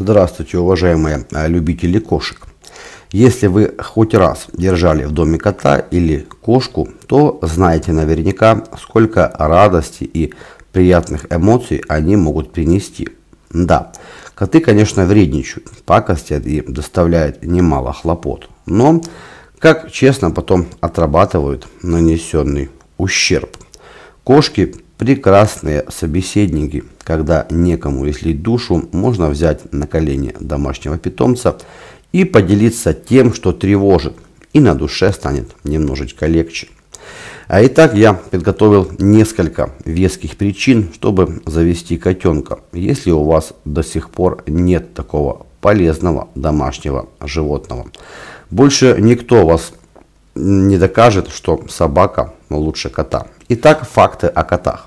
Здравствуйте, уважаемые а, любители кошек. Если вы хоть раз держали в доме кота или кошку, то знаете наверняка, сколько радости и приятных эмоций они могут принести. Да, коты, конечно, вредничают, пакостят и доставляют немало хлопот, но как честно потом отрабатывают нанесенный ущерб. Кошки Прекрасные собеседники, когда некому излить душу, можно взять на колени домашнего питомца и поделиться тем, что тревожит, и на душе станет немножечко легче. А итак, я подготовил несколько веских причин, чтобы завести котенка, если у вас до сих пор нет такого полезного домашнего животного. Больше никто вас не докажет, что собака лучше кота. Итак, факты о котах.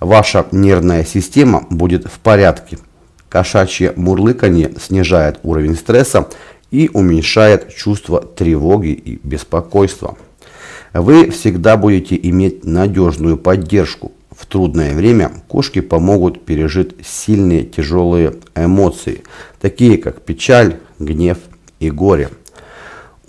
Ваша нервная система будет в порядке. Кошачье мурлыканье снижает уровень стресса и уменьшает чувство тревоги и беспокойства. Вы всегда будете иметь надежную поддержку. В трудное время кошки помогут пережить сильные тяжелые эмоции, такие как печаль, гнев и горе.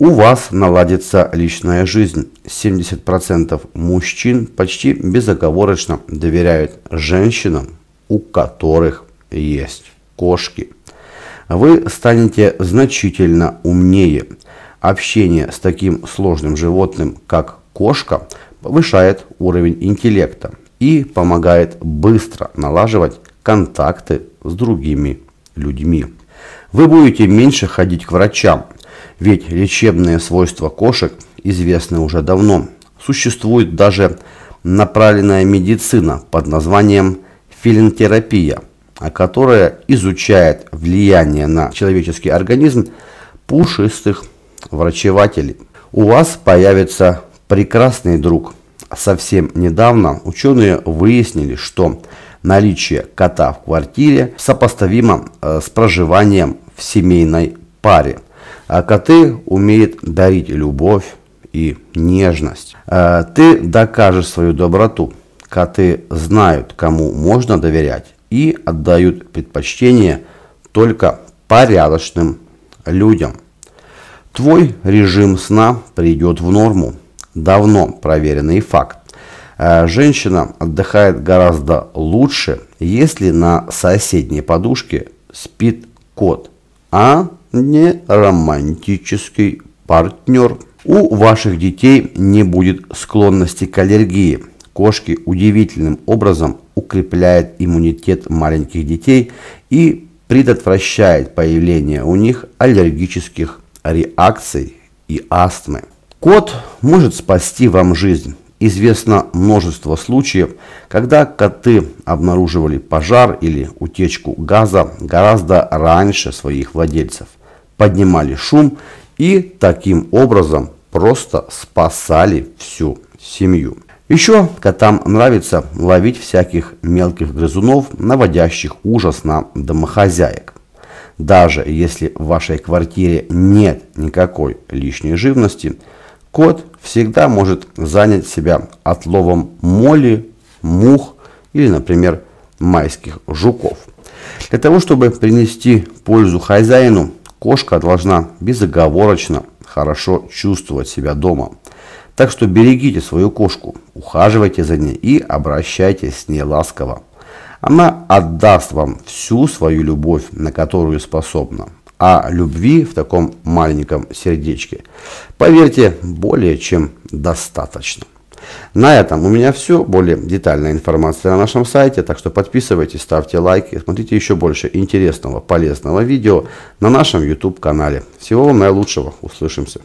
У вас наладится личная жизнь. 70% мужчин почти безоговорочно доверяют женщинам, у которых есть кошки. Вы станете значительно умнее. Общение с таким сложным животным, как кошка, повышает уровень интеллекта и помогает быстро налаживать контакты с другими людьми. Вы будете меньше ходить к врачам, ведь лечебные свойства кошек известны уже давно. Существует даже направленная медицина под названием филинтерапия, которая изучает влияние на человеческий организм пушистых врачевателей. У вас появится прекрасный друг. Совсем недавно ученые выяснили, что наличие кота в квартире сопоставимо э, с проживанием в семейной паре. А коты умеют дарить любовь и нежность. Э, ты докажешь свою доброту. Коты знают, кому можно доверять и отдают предпочтение только порядочным людям. Твой режим сна придет в норму. Давно проверенный факт. Э, женщина отдыхает гораздо лучше, если на соседней подушке спит кот, а не романтический партнер. У ваших детей не будет склонности к аллергии. Кошки удивительным образом укрепляют иммунитет маленьких детей и предотвращает появление у них аллергических реакций и астмы. Кот может спасти вам жизнь. Известно множество случаев, когда коты обнаруживали пожар или утечку газа гораздо раньше своих владельцев, поднимали шум и таким образом просто спасали всю семью. Еще котам нравится ловить всяких мелких грызунов, наводящих ужас на домохозяек. Даже если в вашей квартире нет никакой лишней живности – Кот всегда может занять себя отловом моли, мух или, например, майских жуков. Для того, чтобы принести пользу хозяину, кошка должна безоговорочно хорошо чувствовать себя дома. Так что берегите свою кошку, ухаживайте за ней и обращайтесь с ней ласково. Она отдаст вам всю свою любовь, на которую способна о любви в таком маленьком сердечке. Поверьте, более чем достаточно. На этом у меня все. Более детальная информация на нашем сайте, так что подписывайтесь, ставьте лайки, смотрите еще больше интересного, полезного видео на нашем YouTube-канале. Всего вам наилучшего, услышимся.